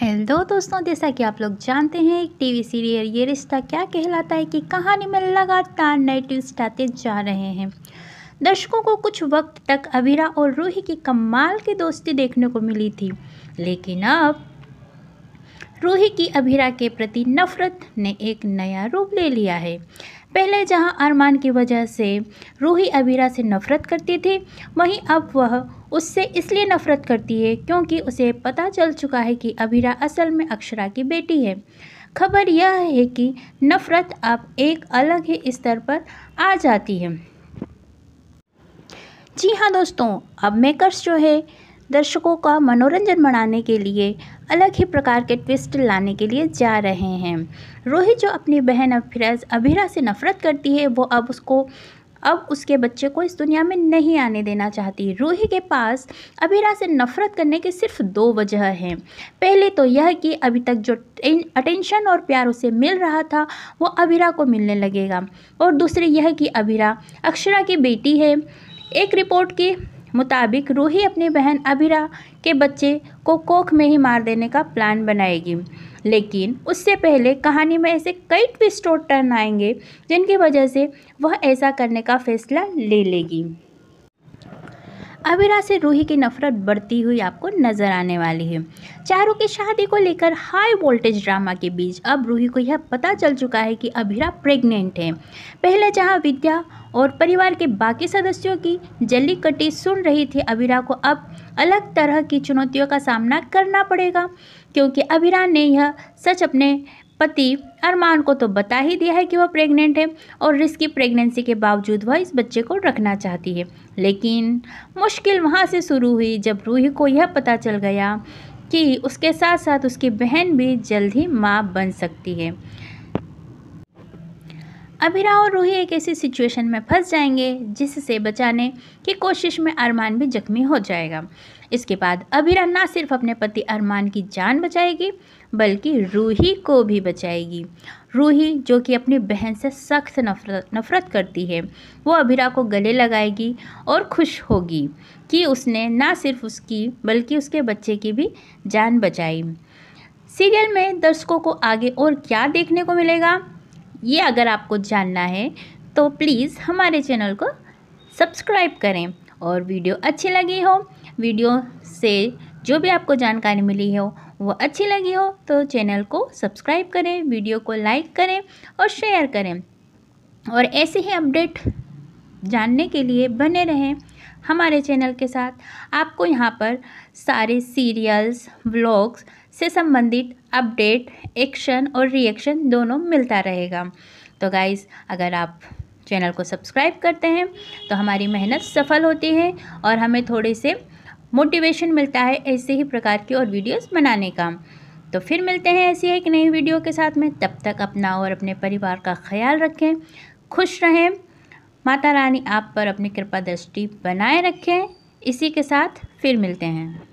hello दोस्तों जैसा कि आप लोग जानते हैं एक टीवी सीरियल ये रिश्ता क्या कहलाता है कि कहानी में लगातार नए ट्विस्ट आते जा रहे हैं दर्शकों को कुछ वक्त तक अबीरा और रूही की कमाल की दोस्ती देखने को मिली थी लेकिन अब रूही की अभिरा के प्रति नफरत ने एक नया रूप ले लिया है पहले जहां अरमान की वजह से रूही अबीरा से नफ़रत करती थी वहीं अब वह उससे इसलिए नफ़रत करती है क्योंकि उसे पता चल चुका है कि अबीरा असल में अक्षरा की बेटी है खबर यह है कि नफ़रत अब एक अलग ही स्तर पर आ जाती है जी हाँ दोस्तों अब मेकर्स जो है दर्शकों का मनोरंजन बढ़ाने के लिए अलग ही प्रकार के ट्विस्ट लाने के लिए जा रहे हैं रोहित जो अपनी बहन अफिराज अभिरा से नफरत करती है वो अब उसको अब उसके बच्चे को इस दुनिया में नहीं आने देना चाहती रूही के पास अभिरा से नफरत करने के सिर्फ दो वजह हैं पहले तो यह कि अभी तक जो अटेंशन और प्यार उसे मिल रहा था वो अभिरा को मिलने लगेगा और दूसरी यह कि अभिरा अक्षरा की बेटी है एक रिपोर्ट के मुताबिक रूही अपनी बहन अभिरा के बच्चे को कोख में ही मार देने का प्लान बनाएगी लेकिन उससे पहले कहानी में ऐसे कई ट्विस्ट और टर्न आएंगे जिनकी वजह से वह ऐसा करने का फैसला ले लेगी अविरा से रूही की नफरत बढ़ती हुई आपको नजर आने वाली है चारों की शादी को लेकर हाई वोल्टेज ड्रामा के बीच अब रूही को यह पता चल चुका है कि अभिरा प्रेग्नेंट है पहले जहां विद्या और परिवार के बाकी सदस्यों की जली कटी सुन रही थी अभिरा को अब अलग तरह की चुनौतियों का सामना करना पड़ेगा क्योंकि अभिरा ने यह सच अपने पति अरमान को तो बता ही दिया है कि वह प्रेग्नेंट है और रिस्की प्रेगनेंसी के बावजूद वह इस बच्चे को रखना चाहती है लेकिन मुश्किल वहाँ से शुरू हुई जब रूही को यह पता चल गया कि उसके साथ साथ उसकी बहन भी जल्द ही माँ बन सकती है अभिरा और रूही एक ऐसी सिचुएशन में फंस जाएंगे जिससे बचाने की कोशिश में अरमान भी जख्मी हो जाएगा इसके बाद अभिरा ना सिर्फ अपने पति अरमान की जान बचाएगी बल्कि रूही को भी बचाएगी रूही जो कि अपनी बहन से सख्त नफरत नफरत करती है वो अभिरा को गले लगाएगी और खुश होगी कि उसने ना सिर्फ उसकी बल्कि उसके बच्चे की भी जान बचाई सीरियल में दर्शकों को आगे और क्या देखने को मिलेगा ये अगर आपको जानना है तो प्लीज़ हमारे चैनल को सब्सक्राइब करें और वीडियो अच्छी लगी हो वीडियो से जो भी आपको जानकारी मिली हो वो अच्छी लगी हो तो चैनल को सब्सक्राइब करें वीडियो को लाइक करें और शेयर करें और ऐसे ही अपडेट जानने के लिए बने रहें हमारे चैनल के साथ आपको यहाँ पर सारे सीरियल्स व्लॉग्स से संबंधित अपडेट एक्शन और रिएक्शन दोनों मिलता रहेगा तो गाइज़ अगर आप चैनल को सब्सक्राइब करते हैं तो हमारी मेहनत सफल होती है और हमें थोड़े से मोटिवेशन मिलता है ऐसे ही प्रकार की और वीडियोस बनाने का तो फिर मिलते हैं ऐसी एक नई वीडियो के साथ में तब तक अपना और अपने परिवार का ख्याल रखें खुश रहें माता रानी आप पर अपनी कृपा दृष्टि बनाए रखें इसी के साथ फिर मिलते हैं